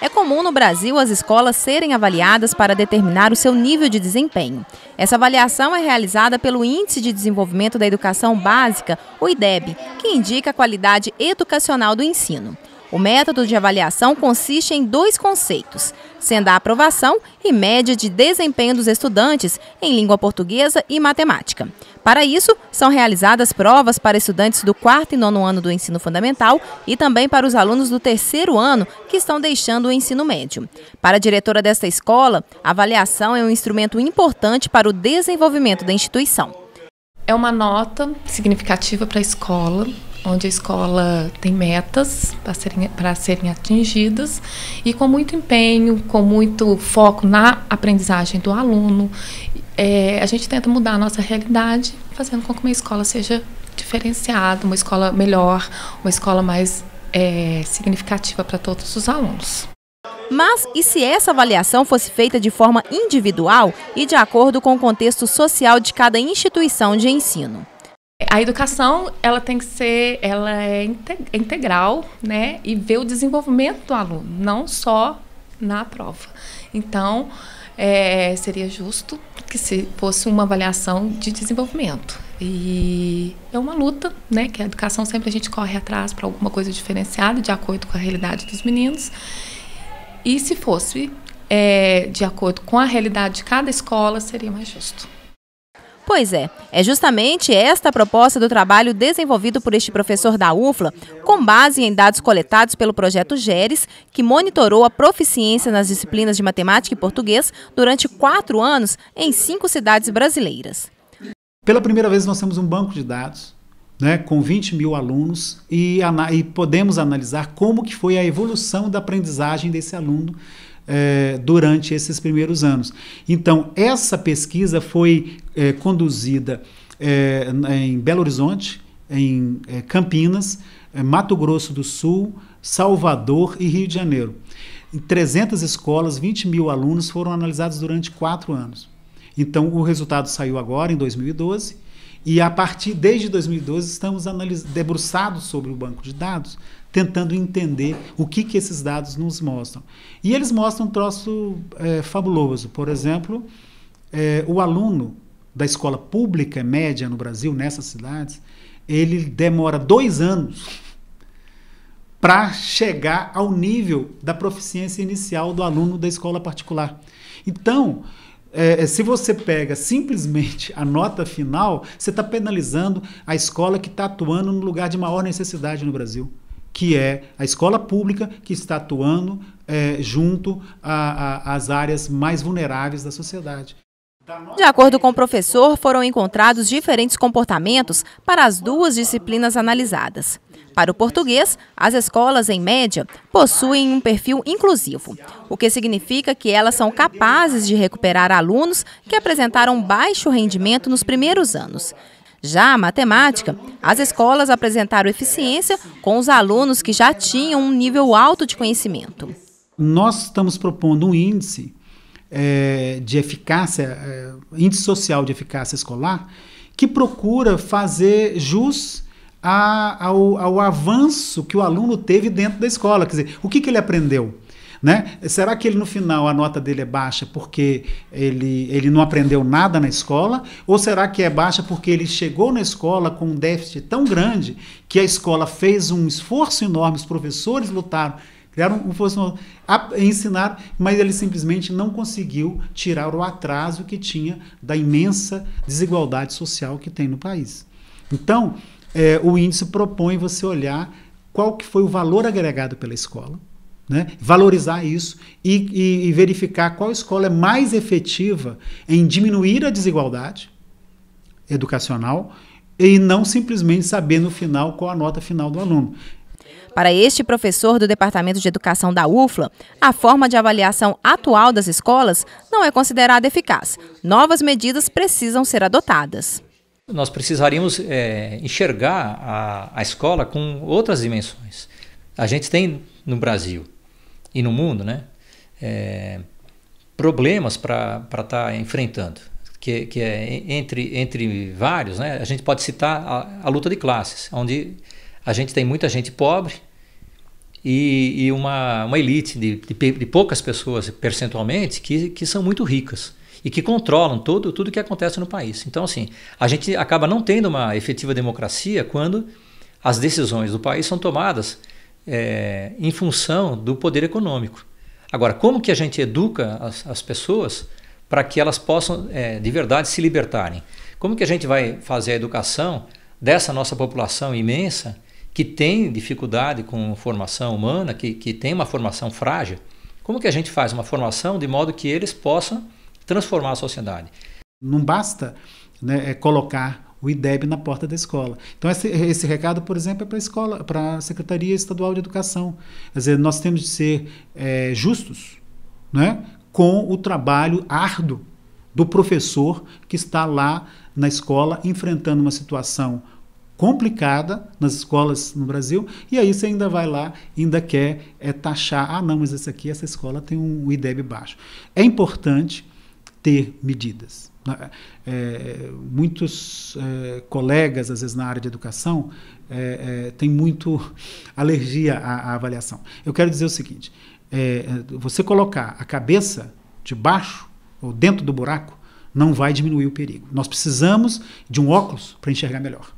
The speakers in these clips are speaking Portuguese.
É comum no Brasil as escolas serem avaliadas para determinar o seu nível de desempenho. Essa avaliação é realizada pelo Índice de Desenvolvimento da Educação Básica, o IDEB, que indica a qualidade educacional do ensino. O método de avaliação consiste em dois conceitos, sendo a aprovação e média de desempenho dos estudantes em língua portuguesa e matemática. Para isso, são realizadas provas para estudantes do quarto e nono ano do ensino fundamental e também para os alunos do terceiro ano que estão deixando o ensino médio. Para a diretora desta escola, a avaliação é um instrumento importante para o desenvolvimento da instituição. É uma nota significativa para a escola onde a escola tem metas para serem, serem atingidas e com muito empenho, com muito foco na aprendizagem do aluno, é, a gente tenta mudar a nossa realidade, fazendo com que uma escola seja diferenciada, uma escola melhor, uma escola mais é, significativa para todos os alunos. Mas e se essa avaliação fosse feita de forma individual e de acordo com o contexto social de cada instituição de ensino? A educação, ela tem que ser, ela é, é integral, né? E ver o desenvolvimento do aluno, não só na prova. Então, é, seria justo que se fosse uma avaliação de desenvolvimento. E é uma luta, né? Que a educação sempre a gente corre atrás para alguma coisa diferenciada, de acordo com a realidade dos meninos. E se fosse é, de acordo com a realidade de cada escola, seria mais justo. Pois é, é justamente esta a proposta do trabalho desenvolvido por este professor da UFLA, com base em dados coletados pelo projeto GERES, que monitorou a proficiência nas disciplinas de matemática e português durante quatro anos em cinco cidades brasileiras. Pela primeira vez, nós temos um banco de dados né, com 20 mil alunos e, e podemos analisar como que foi a evolução da aprendizagem desse aluno é, durante esses primeiros anos. Então, essa pesquisa foi é, conduzida é, em Belo Horizonte, em é, Campinas, é, Mato Grosso do Sul, Salvador e Rio de Janeiro. Em 300 escolas, 20 mil alunos foram analisados durante quatro anos. Então, o resultado saiu agora, em 2012. E a partir desde 2012 estamos debruçados sobre o banco de dados, tentando entender o que, que esses dados nos mostram. E eles mostram um troço é, fabuloso. Por exemplo, é, o aluno da escola pública média no Brasil, nessas cidades, ele demora dois anos para chegar ao nível da proficiência inicial do aluno da escola particular. Então, é, é, se você pega simplesmente a nota final, você está penalizando a escola que está atuando no lugar de maior necessidade no Brasil, que é a escola pública que está atuando é, junto às áreas mais vulneráveis da sociedade. De acordo com o professor, foram encontrados diferentes comportamentos para as duas disciplinas analisadas. Para o português, as escolas, em média, possuem um perfil inclusivo, o que significa que elas são capazes de recuperar alunos que apresentaram baixo rendimento nos primeiros anos. Já a matemática, as escolas apresentaram eficiência com os alunos que já tinham um nível alto de conhecimento. Nós estamos propondo um índice é, de eficácia, é, índice social de eficácia escolar, que procura fazer jus a, ao, ao, avanço que o aluno teve dentro da escola. Quer dizer, o que, que ele aprendeu? Né? Será que ele no final a nota dele é baixa porque ele, ele não aprendeu nada na escola? Ou será que é baixa porque ele chegou na escola com um déficit tão grande que a escola fez um esforço enorme, os professores lutaram, criaram um esforço ensinar, mas ele simplesmente não conseguiu tirar o atraso que tinha da imensa desigualdade social que tem no país. Então, é, o índice propõe você olhar qual que foi o valor agregado pela escola, né? valorizar isso e, e, e, verificar qual escola é mais efetiva em diminuir a desigualdade educacional e não simplesmente saber no final qual a nota final do aluno. Para este professor do Departamento de Educação da UFLA, a forma de avaliação atual das escolas não é considerada eficaz. Novas medidas precisam ser adotadas nós precisaríamos é, enxergar a, a escola com outras dimensões. A gente tem no Brasil e no mundo, né? É, problemas para estar tá enfrentando, que, que é entre, entre vários, né? A gente pode citar a, a luta de classes, onde a gente tem muita gente pobre e, e uma, uma elite de, de, de poucas pessoas, percentualmente, que, que são muito ricas e que controlam todo, tudo o que acontece no país. Então, assim, a gente acaba não tendo uma efetiva democracia quando as decisões do país são tomadas é, em função do poder econômico. Agora, como que a gente educa as, as pessoas para que elas possam é, de verdade se libertarem? Como que a gente vai fazer a educação dessa nossa população imensa que tem dificuldade com formação humana, que, que tem uma formação frágil? Como que a gente faz uma formação de modo que eles possam transformar a sociedade. Não basta né, é colocar o IDEB na porta da escola. Então, esse, esse recado, por exemplo, é para a escola, para a Secretaria Estadual de Educação. Quer dizer, nós temos de ser é, justos né, com o trabalho árduo do professor que está lá na escola enfrentando uma situação complicada nas escolas no Brasil, e aí você ainda vai lá, ainda quer é, taxar, ah não, mas esse aqui, essa escola tem um IDEB baixo. É importante ter medidas. Né? É, muitos é, colegas, às vezes, na área de educação, é, é têm muito alergia à, à, avaliação. Eu quero dizer o seguinte: é, é, você colocar a cabeça debaixo ou dentro do buraco não vai diminuir o perigo. Nós precisamos de um óculos para enxergar melhor.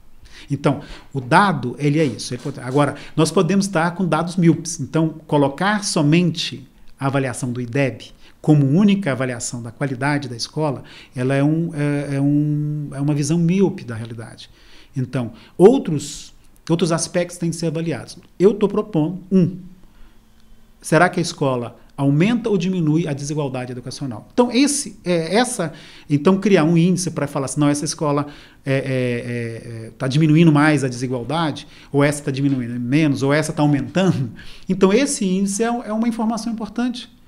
Então, o dado, ele é isso. Ele pode... Agora, nós podemos estar com dados míopes. Então, colocar somente a avaliação do IDEB como única avaliação da qualidade da escola, ela é, um, é, é, um, é uma visão míope da realidade. Então, outros, outros aspectos têm que ser avaliados. Eu estou propondo, um, será que a escola aumenta ou diminui a desigualdade educacional. Então esse é, essa então criar um índice para falar assim, não essa escola está é, é, é, é tá diminuindo mais a desigualdade ou essa está diminuindo menos ou essa está aumentando. Então esse índice é, é uma informação importante